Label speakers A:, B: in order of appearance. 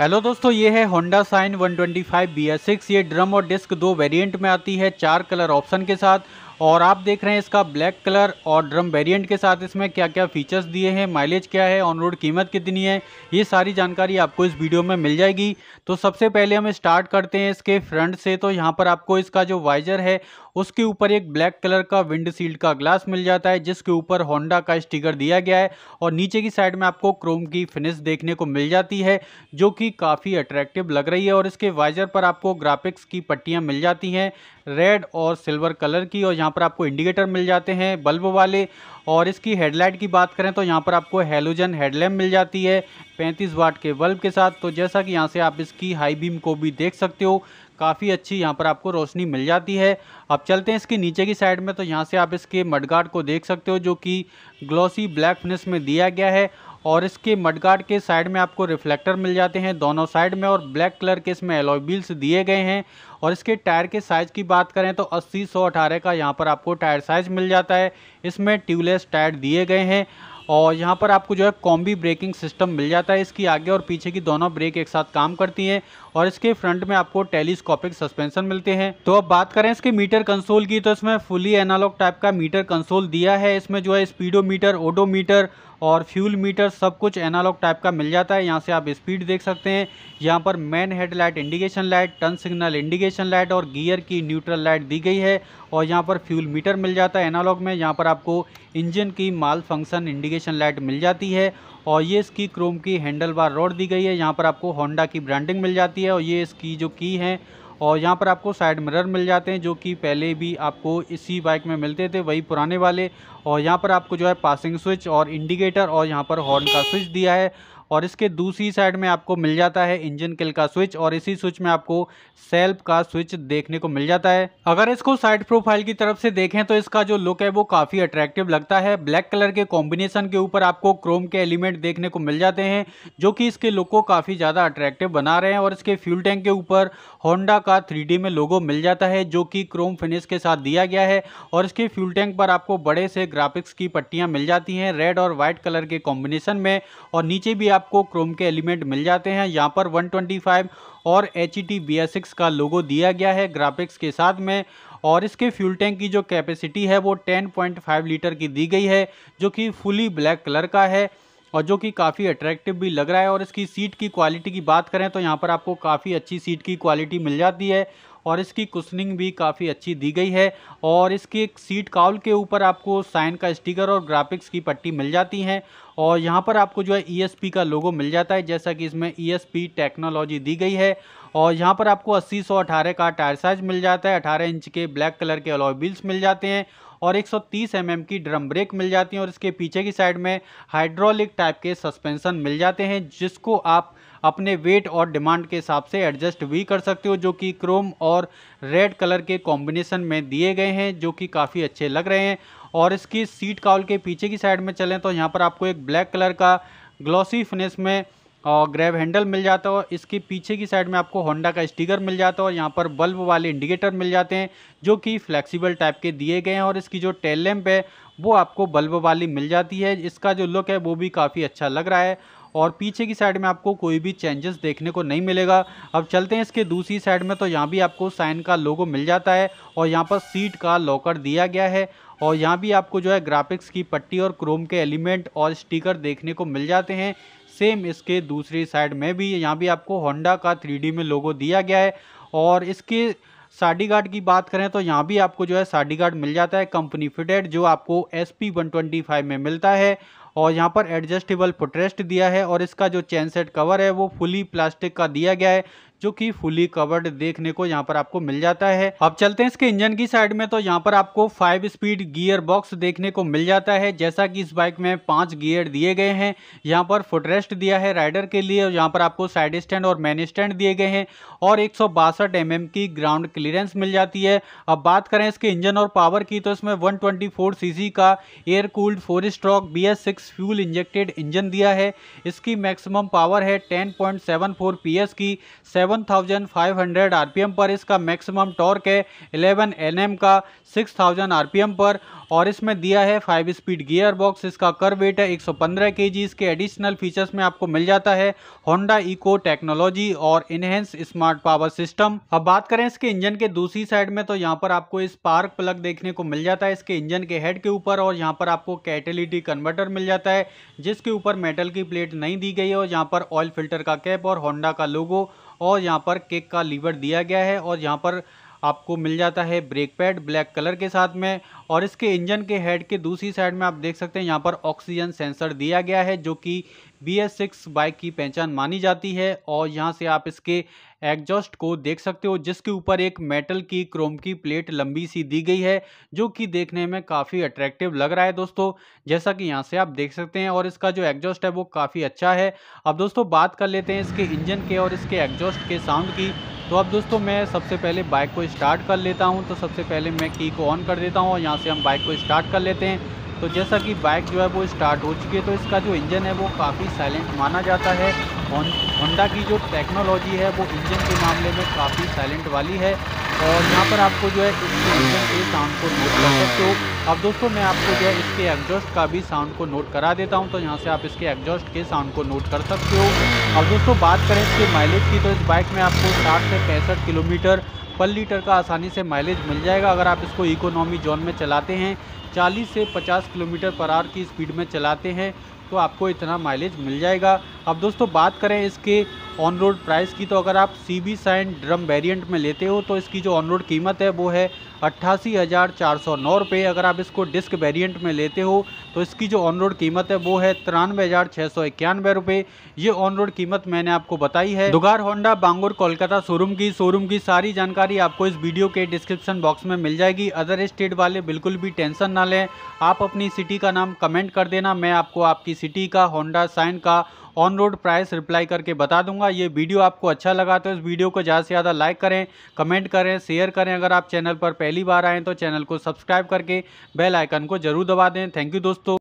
A: Hello दोस्तों ये है Honda Shine 125 B S six ये ड्रम और डिस्क दो वेरिएंट में आती है चार कलर ऑप्शन के साथ और आप देख रहे हैं इसका ब्लैक कलर और ड्रम वेरिएंट के साथ इसमें क्या क्या फीचर्स दिए हैं माइलेज क्या है ऑन रोड कीमत कितनी है ये सारी जानकारी आपको इस वीडियो में मिल जाएगी तो सबसे पहले हम स्टार्ट करते हैं इसके फ्रंट से तो यहाँ पर आपको इसका जो वाइजर है उसके ऊपर एक ब्लैक कलर का विंडशील्ड का ग्लास मिल जाता है जिसके ऊपर होंडा का स्टिकर दिया गया है और नीचे की साइड में आपको क्रोम की फिनिश देखने को मिल जाती है जो कि काफ़ी अट्रैक्टिव लग रही है और इसके वाइजर पर आपको ग्राफिक्स की पट्टियाँ मिल जाती हैं रेड और सिल्वर कलर की और यहाँ यहाँ पर आपको इंडिकेटर मिल जाते हैं बल्ब वाले और इसकी हेडलाइट की बात करें तो यहाँ पर आपको हेलोजन हेडलैम्प मिल जाती है 35 वाट के बल्ब के साथ तो जैसा कि यहाँ से आप इसकी हाई बीम को भी देख सकते हो काफ़ी अच्छी यहाँ पर आपको रोशनी मिल जाती है अब चलते हैं इसके नीचे की साइड में तो यहाँ से आप इसके मडगार्ड को देख सकते हो जो कि ग्लॉसी ब्लैक फिनिश में दिया गया है और इसके मडगार्ड के साइड में आपको रिफ्लेक्टर मिल जाते हैं दोनों साइड में और ब्लैक कलर के इसमें एलॉय व्हील्स दिए गए हैं और इसके टायर के साइज़ की बात करें तो अस्सी सौ अठारह का यहाँ पर आपको टायर साइज़ मिल जाता है इसमें ट्यूबलेस टायर दिए गए हैं और यहाँ पर आपको जो है कॉम्बी ब्रेकिंग सिस्टम मिल जाता है इसकी आगे और पीछे की दोनों ब्रेक एक साथ काम करती हैं और इसके फ्रंट में आपको टेलीस्कोपिक सस्पेंशन मिलते हैं तो अब बात करें इसके मीटर कंसोल की तो इसमें फुली एनालॉग टाइप का मीटर कंसोल दिया है इसमें जो है स्पीडोमीटर ओडोमीटर और फ्यूल मीटर सब कुछ एनालॉग टाइप का मिल जाता है यहाँ से आप स्पीड देख सकते हैं यहाँ पर main headlight indication light turn signal indication light और गियर की न्यूट्रल लाइट दी गई है और यहाँ पर फ्यूल मीटर मिल जाता है एनालॉग में यहाँ पर आपको इंजन की माल फंक्शन इंडिकेशन लाइट मिल जाती है और ये इसकी क्रोम की हैंडल बार रोड दी गई है यहाँ पर आपको होंडा की ब्रांडिंग मिल जाती है और ये इसकी जो की है और यहाँ पर आपको साइड मिरर मिल जाते हैं जो कि पहले भी आपको इसी बाइक में मिलते थे वही पुराने वाले और यहाँ पर आपको जो है पासिंग स्विच और इंडिकेटर और यहाँ पर हॉर्न का स्विच दिया है और इसके दूसरी साइड में आपको मिल जाता है इंजन किल का स्विच और इसी स्विच में आपको सेल्फ का स्विच देखने को मिल जाता है अगर इसको साइड प्रोफाइल की तरफ से देखें तो इसका जो लुक है वो काफ़ी अट्रैक्टिव लगता है ब्लैक कलर के कॉम्बिनेशन के ऊपर आपको क्रोम के एलिमेंट देखने को मिल जाते हैं जो कि इसके लुक को काफ़ी ज़्यादा अट्रैक्टिव बना रहे हैं और इसके फ्यूल टैंक के ऊपर होंडा का थ्री में लोगो मिल जाता है जो कि क्रोम फिनिश के साथ दिया गया है और इसके फ्यूल टैंक पर आपको बड़े से ग्राफिक्स की पट्टियाँ मिल जाती हैं रेड और व्हाइट कलर के कॉम्बिनेशन में और नीचे भी आपको क्रोम के एलिमेंट मिल जाते हैं यहाँ पर 125 और एच ई e का लोगो दिया गया है ग्राफिक्स के साथ में और इसके फ्यूल टैंक की जो कैपेसिटी है वो 10.5 लीटर की दी गई है जो कि फुली ब्लैक कलर का है और जो कि काफ़ी अट्रैक्टिव भी लग रहा है और इसकी सीट की क्वालिटी की बात करें तो यहाँ पर आपको काफ़ी अच्छी सीट की क्वालिटी मिल जाती है और इसकी कुशनिंग भी काफ़ी अच्छी दी गई है और इसके सीट काउल के ऊपर आपको साइन का स्टिकर और ग्राफिक्स की पट्टी मिल जाती हैं और यहाँ पर आपको जो है ई e का लोगो मिल जाता है जैसा कि इसमें ई e टेक्नोलॉजी दी गई है और यहाँ पर आपको अस्सी सौ अठारह का टायर साइज मिल जाता है अठारह इंच के ब्लैक कलर के अलॉय व्हील्स मिल जाते हैं और 130 mm की ड्रम ब्रेक मिल जाती हैं और इसके पीछे की साइड में हाइड्रोलिक टाइप के सस्पेंशन मिल जाते हैं जिसको आप अपने वेट और डिमांड के हिसाब से एडजस्ट भी कर सकते हो जो कि क्रोम और रेड कलर के कॉम्बिनेशन में दिए गए हैं जो कि काफ़ी अच्छे लग रहे हैं और इसकी सीट काउल के पीछे की साइड में चलें तो यहाँ पर आपको एक ब्लैक कलर का ग्लॉसी फिनिश में और ग्रैब हैंडल मिल जाता है और इसके पीछे की साइड में आपको होंडा का स्टिकर मिल जाता है और यहाँ पर बल्ब वाले इंडिकेटर मिल जाते हैं जो कि फ्लेक्सिबल टाइप के दिए गए हैं और इसकी जो टेल लैम्प है वो आपको बल्ब वाली मिल जाती है इसका जो लुक है वो भी काफ़ी अच्छा लग रहा है और पीछे की साइड में आपको कोई भी चेंजेस देखने को नहीं मिलेगा अब चलते हैं इसके दूसरी साइड में तो यहाँ भी आपको साइन का लोगो मिल जाता है और यहाँ पर सीट का लॉकर दिया गया है और यहाँ भी आपको जो है ग्राफिक्स की पट्टी और क्रोम के एलिमेंट और स्टिकर देखने को मिल जाते हैं सेम इसके दूसरी साइड में भी यहाँ भी आपको होंडा का थ्री में लोगो दिया गया है और इसके साडी गार्ड की बात करें तो यहाँ भी आपको जो है साडी गार्ड मिल जाता है कंपनी फिटेड जो आपको एस पी में मिलता है और यहाँ पर एडजस्टेबल फुटरेस्ट दिया है और इसका जो चैन सेट कवर है वो फुली प्लास्टिक का दिया गया है जो कि फुली कवर्ड देखने को यहाँ पर आपको मिल जाता है अब चलते हैं इसके इंजन की साइड में तो यहाँ पर आपको फाइव स्पीड गियर बॉक्स देखने को मिल जाता है जैसा कि इस बाइक में पांच गियर दिए गए हैं यहाँ पर फुटरेस्ट दिया है राइडर के लिए और यहाँ पर आपको साइड स्टैंड और मैन स्टैंड दिए गए हैं और एक सौ mm की ग्राउंड क्लियरेंस मिल जाती है अब बात करें इसके इंजन और पावर की तो इसमें वन ट्वेंटी का air cooled four stroke B S six fuel injected engine दिया है इसकी मैक्सिमम पावर है टेन पॉइंट की सेवन 7,500 आरपीएम पर इसका मैक्सिमम टॉर्क है 11 एनएम का 6,000 आरपीएम पर और इसमें दिया है फाइव स्पीड गियर बॉक्स इसका कर वेट है 115 केजी इसके एडिशनल फीचर्स में आपको मिल जाता है होंडा इको टेक्नोलॉजी और इनहेंस स्मार्ट पावर सिस्टम अब बात करें इसके इंजन के दूसरी साइड में तो यहाँ पर आपको स्पार्क प्लग देखने को मिल जाता है इसके इंजन के हेड के ऊपर और यहाँ पर आपको कैटेलिटी कन्वर्टर मिल जाता है जिसके ऊपर मेटल की प्लेट नहीं दी गई है और यहाँ पर ऑयल फिल्टर का कैप और होंडा का लोगो और यहाँ पर केक का लीवर दिया गया है और यहाँ पर आपको मिल जाता है ब्रेक पैड ब्लैक कलर के साथ में और इसके इंजन के हेड के दूसरी साइड में आप देख सकते हैं यहाँ पर ऑक्सीजन सेंसर दिया गया है जो कि बी एस सिक्स बाइक की पहचान मानी जाती है और यहाँ से आप इसके एग्जॉस्ट को देख सकते हो जिसके ऊपर एक मेटल की क्रोम की प्लेट लंबी सी दी गई है जो कि देखने में काफ़ी अट्रैक्टिव लग रहा है दोस्तों जैसा कि यहाँ से आप देख सकते हैं और इसका जो एग्जॉस्ट है वो काफ़ी अच्छा है अब दोस्तों बात कर लेते हैं इसके इंजन के और इसके एग्जॉस्ट के साउंड की तो अब दोस्तों मैं सबसे पहले बाइक को स्टार्ट कर लेता हूं तो सबसे पहले मैं की को ऑन कर देता हूं और यहां से हम बाइक को स्टार्ट कर लेते हैं तो जैसा कि बाइक जो है वो स्टार्ट हो चुकी है तो इसका जो इंजन है वो काफ़ी साइलेंट माना जाता है होंडा की जो टेक्नोलॉजी है वो इंजन के मामले में काफ़ी साइलेंट वाली है और यहाँ पर आपको जो है इसके इंजन के साउंड को नोट कर हाँ। सकते हो अब दोस्तों मैं आपको जो है इसके एग्जॉस्ट का भी साउंड को नोट करा देता हूँ तो यहाँ से आप इसके एग्जॉस्ट के साउंड को नोट कर सकते हो अब दोस्तों बात करें इसके माइलेज की तो इस बाइक में आपको साठ से पैंसठ किलोमीटर पर लीटर का आसानी से माइलेज मिल जाएगा अगर आप इसको इकोनॉमी जोन में चलाते हैं 40 से 50 किलोमीटर पर आवर की स्पीड में चलाते हैं तो आपको इतना माइलेज मिल जाएगा अब दोस्तों बात करें इसके ऑन रोड प्राइस की तो अगर आप C B Shine drum variant में लेते हो तो इसकी जो ऑन रोड कीमत है वो है अट्ठासी हज़ार चार सौ नौ रुपये अगर आप इसको डिस्क वेरिएंट में लेते हो तो इसकी जो ऑन रोड कीमत है वो है तिरानवे हज़ार छः सौ इक्यानवे रुपये ये ऑन रोड कीमत मैंने आपको बताई है दुगार होंडा बांगुर कोलकाता शोरूम की शोरूम की सारी जानकारी आपको इस वीडियो के डिस्क्रिप्शन बॉक्स में मिल जाएगी अदर स्टेट वाले बिल्कुल भी टेंशन ना लें आप अपनी सिटी का नाम कमेंट कर देना मैं आपको आपकी सिटी का होंडा साइन का ऑन रोड प्राइस रिप्लाई करके बता दूंगा ये वीडियो आपको अच्छा लगा तो इस वीडियो को ज़्यादा से ज़्यादा लाइक करें कमेंट करें शेयर करें अगर आप चैनल पर पहली बार आएँ तो चैनल को सब्सक्राइब करके बेल आइकन को जरूर दबा दें थैंक यू दोस्तों